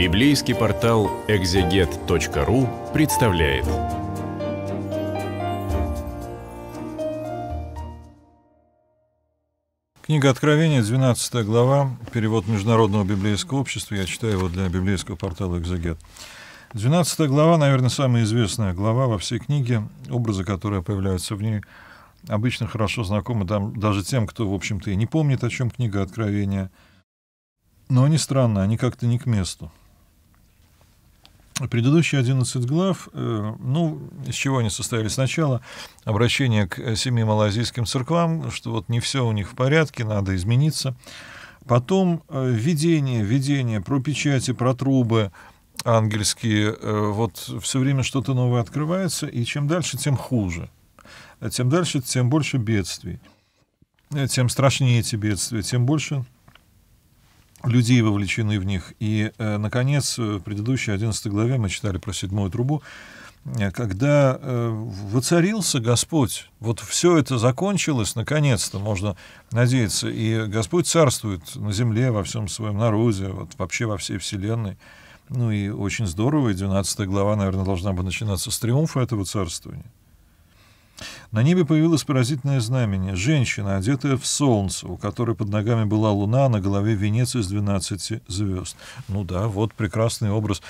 Библейский портал экзегет.ру представляет. Книга Откровения, 12 глава, перевод Международного библейского общества. Я читаю его для библейского портала «Экзегет». 12 глава, наверное, самая известная глава во всей книге. Образы, которые появляются в ней, обычно хорошо знакомы даже тем, кто, в общем-то, и не помнит, о чем книга Откровения. Но они странные, они как-то не к месту. Предыдущие 11 глав, э, ну, из чего они состояли? Сначала обращение к э, семи малазийским церквам, что вот не все у них в порядке, надо измениться. Потом э, видение, видение про печати, про трубы ангельские. Вот все время что-то новое открывается, и чем дальше, тем хуже. Тем дальше, тем больше бедствий. Тем страшнее эти бедствия, тем больше людей вовлечены в них. И, э, наконец, э, в предыдущей 11 главе мы читали про седьмую трубу, э, когда воцарился Господь, вот все это закончилось, наконец-то, можно надеяться, и Господь царствует на земле, во всем своем народе, вот вообще во всей вселенной. Ну и очень здорово, и 12 глава, наверное, должна бы начинаться с триумфа этого царствования. На небе появилось поразительное знамение — женщина, одетая в солнце, у которой под ногами была луна, а на голове венец из 12 звезд. Ну да, вот прекрасный образ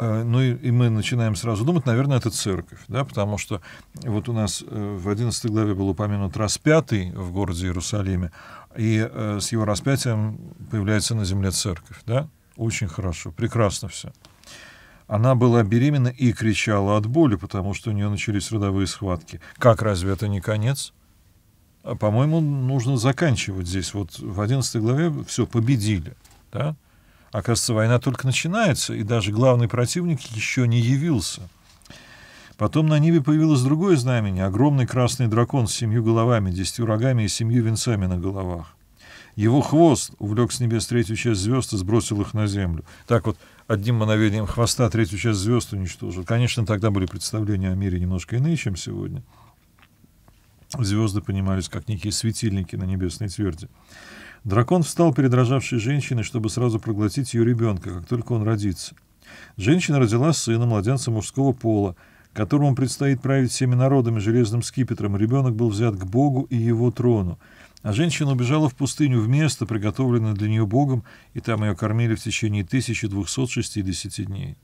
э, ну и, и мы начинаем сразу думать, наверное, это церковь, да, потому что вот у нас э, в 11 главе был упомянут распятый в городе Иерусалиме, и э, с его распятием появляется на земле церковь, да, очень хорошо, прекрасно все. Она была беременна и кричала от боли, потому что у нее начались родовые схватки. Как разве это не конец? А, По-моему, нужно заканчивать здесь. Вот в 11 главе все, победили. Да? Оказывается, война только начинается, и даже главный противник еще не явился. Потом на небе появилось другое знамение — огромный красный дракон с семью головами, десятью рогами и семью венцами на головах. Его хвост увлек с небес третью часть звезд и сбросил их на землю. Так вот, одним мановением хвоста третью часть звезд уничтожил. Конечно, тогда были представления о мире немножко иные, чем сегодня. Звезды понимались как некие светильники на небесной тверди. Дракон встал перед рожавшей женщиной, чтобы сразу проглотить ее ребенка, как только он родится. Женщина родила сына, младенца мужского пола, которому предстоит править всеми народами железным скипетром. Ребенок был взят к Богу и его трону. А женщина убежала в пустыню в место, приготовленное для нее Богом, и там ее кормили в течение 1260 дней.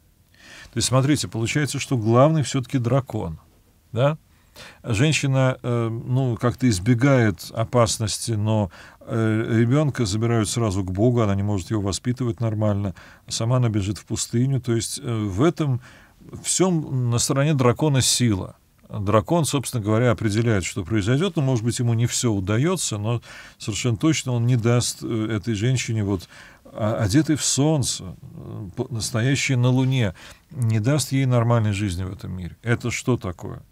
То есть, смотрите, получается, что главный все-таки дракон, да? Женщина, э, ну, как-то избегает опасности, но э, ребенка забирают сразу к Богу, она не может его воспитывать нормально, а сама она бежит в пустыню, то есть э, в этом всем на стороне дракона сила дракон, собственно говоря, определяет, что произойдет. Но, может быть, ему не все удается, но совершенно точно он не даст э, этой женщине, вот, а, одетой в солнце, настоящей на Луне, не даст ей нормальной жизни в этом мире. Это что такое?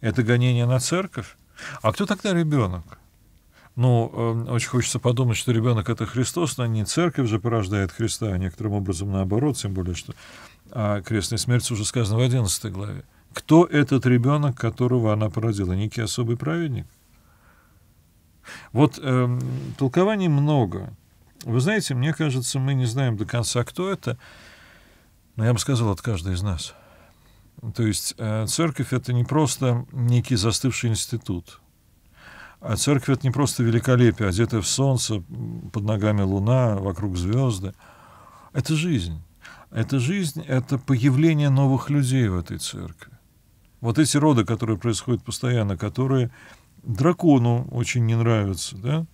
Это гонение на церковь? А кто тогда ребенок? Ну, эм, очень хочется подумать, что ребенок это Христос, но не церковь же порождает Христа, а некоторым образом наоборот, тем более, что а, крестная смерть уже сказано в 11 главе. Кто этот ребенок, которого она породила? Некий особый праведник? Вот э, толкований много. Вы знаете, мне кажется, мы не знаем до конца, кто это, но я бы сказал, от каждого из нас. То есть э, церковь — это не просто некий застывший институт. А церковь — это не просто великолепие, одетое в солнце, под ногами луна, вокруг звезды. Это жизнь. Это жизнь, это появление новых людей в этой церкви вот эти роды, которые происходят постоянно, которые дракону очень не нравятся, да,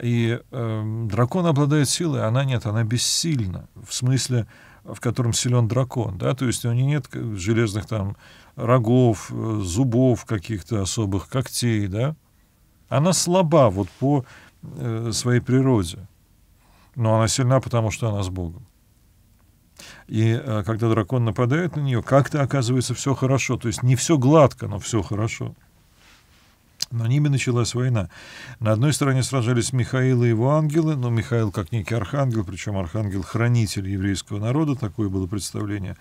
и э, дракон обладает силой, а она нет, она бессильна, в смысле, в котором силен дракон, да, то есть у нее нет э, железных там рогов, э, зубов каких-то особых, когтей, да, она слаба вот по э, своей природе, но она сильна, потому что она с Богом. И э, когда дракон нападает на нее, как-то оказывается все хорошо. То есть не все гладко, но все хорошо. На ними началась война. На одной стороне сражались Михаил и его ангелы, но ну, Михаил как некий архангел, причем архангел-хранитель еврейского народа, такое было представление.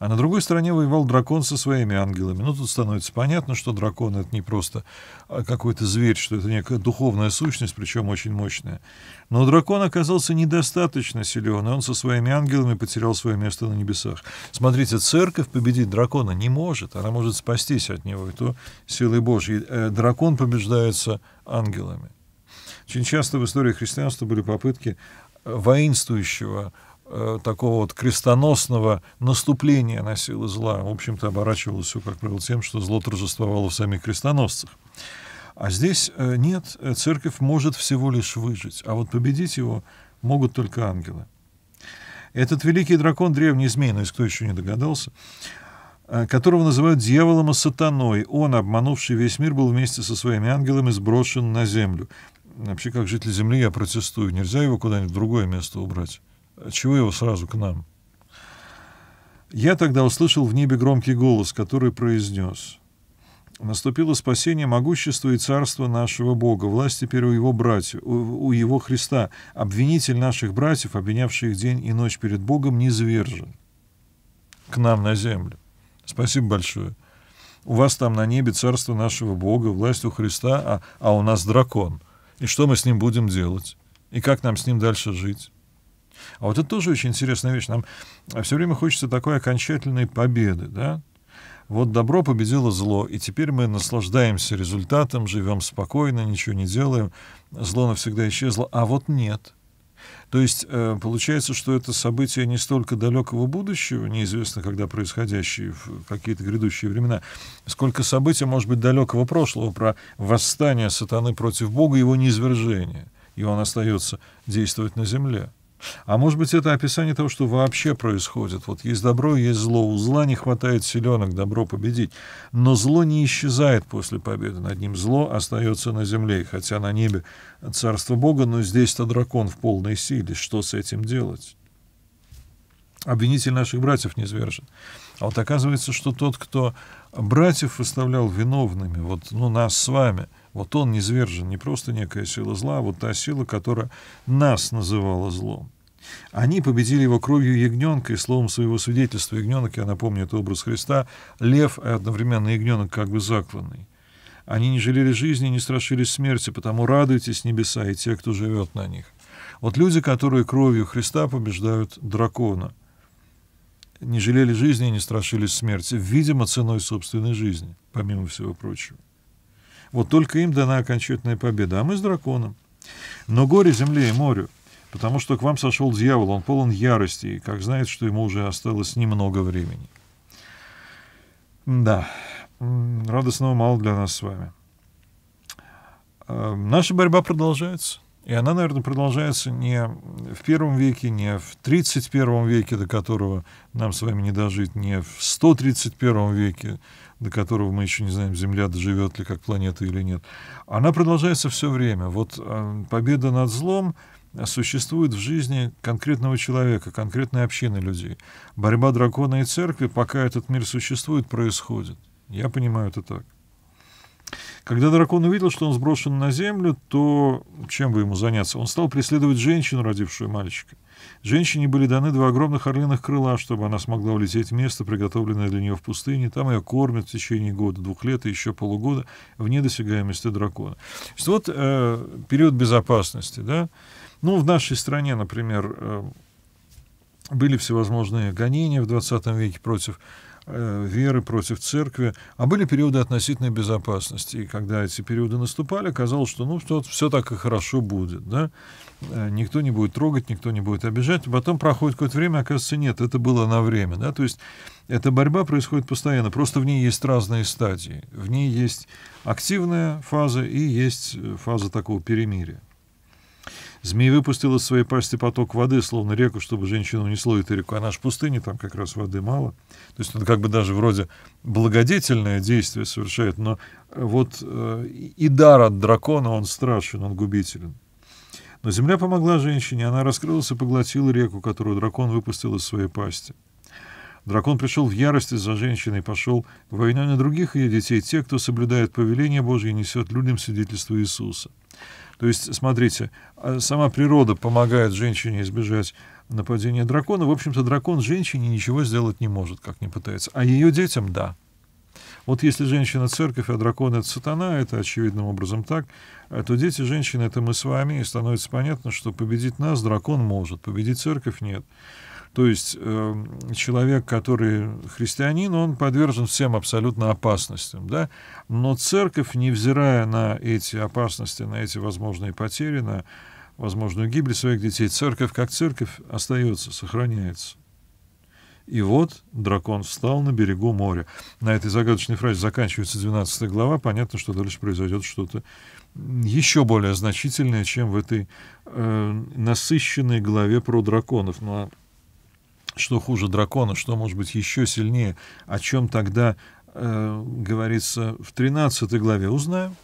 А на другой стороне воевал дракон со своими ангелами. Ну, тут становится понятно, что дракон — это не просто а, какой-то зверь, что это некая духовная сущность, причем очень мощная. Но дракон оказался недостаточно силен, и он со своими ангелами потерял свое место на небесах. Смотрите, церковь победить дракона не может, она может спастись от него, и то силой Божьей. Э, дракон побеждается ангелами. Очень часто в истории христианства были попытки э, воинствующего Э, такого вот крестоносного наступления на силы зла, в общем-то, оборачивалось все, как правило, тем, что зло торжествовало в самих крестоносцах. А здесь э, нет, э, церковь может всего лишь выжить, а вот победить его могут только ангелы. Этот великий дракон, древний змей, но если кто еще не догадался, которого называют дьяволом и сатаной. Он, обманувший весь мир, был вместе со своими ангелами сброшен на землю. Вообще, как житель земли, я протестую. Нельзя его куда-нибудь в другое место убрать. Чего его сразу к нам? Я тогда услышал в небе громкий голос, который произнес. Наступило спасение, могущество и царство нашего Бога. Власть теперь у его братьев, у его Христа. Обвинитель наших братьев, обвинявших день и ночь перед Богом, низвержен. К нам на землю. Спасибо большое. У вас там на небе царство нашего Бога, власть у Христа, а, а у нас дракон. И что мы с ним будем делать? И как нам с ним дальше жить? А вот это тоже очень интересная вещь. Нам а, все время хочется такой окончательной победы, да? Вот добро победило зло, и теперь мы наслаждаемся результатом, живем спокойно, ничего не делаем, зло навсегда исчезло, а вот нет. То есть э, получается, что это событие не столько далекого будущего, неизвестно, когда происходящие в какие-то грядущие времена, сколько события, может быть, далекого прошлого про восстание сатаны против Бога его неизвержение. И он остается действовать на земле. А может быть, это описание того, что вообще происходит. Вот есть добро, есть зло. У зла не хватает силенок, добро победить. Но зло не исчезает после победы. Над ним зло остается на земле. хотя на небе царство Бога, но здесь-то дракон в полной силе. Что с этим делать? Обвинитель наших братьев не низвержен. А вот оказывается, что тот, кто братьев выставлял виновными, вот ну, нас с вами – вот он низвержен, не просто некая сила зла, а вот та сила, которая нас называла злом. Они победили его кровью ягненка и словом своего свидетельства. Ягненок, я напомню, это образ Христа, лев и одновременно ягненок как бы закланный. Они не жалели жизни, не страшились смерти, потому радуйтесь небеса и те, кто живет на них. Вот люди, которые кровью Христа побеждают дракона, не жалели жизни и не страшились смерти, видимо, ценой собственной жизни, помимо всего прочего. Вот только им дана окончательная победа, а мы с драконом. Но горе земле и морю, потому что к вам сошел дьявол, он полон ярости, и как знает, что ему уже осталось немного времени. Да, радостного мало для нас с вами. Э, наша борьба продолжается. И она, наверное, продолжается не в первом веке, не в 31 веке, до которого нам с вами не дожить, не в 131 веке, до которого мы еще не знаем, Земля доживет ли как планета или нет. Она продолжается все время. Вот э, победа над злом существует в жизни конкретного человека, конкретной общины людей. Борьба дракона и церкви, пока этот мир существует, происходит. Я понимаю это так. Когда дракон увидел, что он сброшен на землю, то чем бы ему заняться? Он стал преследовать женщину, родившую мальчика. Женщине были даны два огромных орлиных крыла, чтобы она смогла улететь в место, приготовленное для нее в пустыне. Там ее кормят в течение года, двух лет и еще полугода вне досягаемости дракона. Что вот э, период безопасности, да? Ну, в нашей стране, например, э, были всевозможные гонения в 20 веке против Э, веры против церкви, а были периоды относительной безопасности. И когда эти периоды наступали, казалось, что ну что все так и хорошо будет, да? Э, никто не будет трогать, никто не будет обижать. И потом проходит какое-то время, оказывается, нет, это было на время, да? То есть эта борьба происходит постоянно, просто в ней есть разные стадии. В ней есть активная фаза и есть э, фаза такого перемирия. Змея выпустила из своей пасти поток воды, словно реку, чтобы женщину унесло эту реку. Она же в пустыне, там как раз воды мало. То есть это как бы даже вроде благодетельное действие совершает, но э, вот э, и дар от дракона, он страшен, он губителен. Но земля помогла женщине, она раскрылась и поглотила реку, которую дракон выпустил из своей пасти. Дракон пришел в ярости за женщиной и пошел войной на других ее детей, тех, кто соблюдает повеление Божие и несет людям свидетельство Иисуса. То есть, смотрите, а сама природа помогает женщине избежать нападения дракона. В общем-то, дракон женщине ничего сделать не может, как не пытается. А ее детям — да. Вот если женщина — церковь, а дракон — это сатана, это очевидным образом так, э, то дети женщины — это мы с вами, и становится понятно, что победить нас дракон может, победить церковь — нет. То есть э, человек, который христианин, он подвержен всем абсолютно опасностям. Да? Но церковь, невзирая на эти опасности, на эти возможные потери, на возможную гибель своих детей, церковь как церковь остается, сохраняется. И вот дракон встал на берегу моря. На этой загадочной фразе заканчивается 12 глава. Понятно, что дальше произойдет что-то еще более значительное, чем в этой э, насыщенной главе про драконов. Но ну, а что хуже дракона, что может быть еще сильнее, о чем тогда э, говорится в 13 главе, узнаем.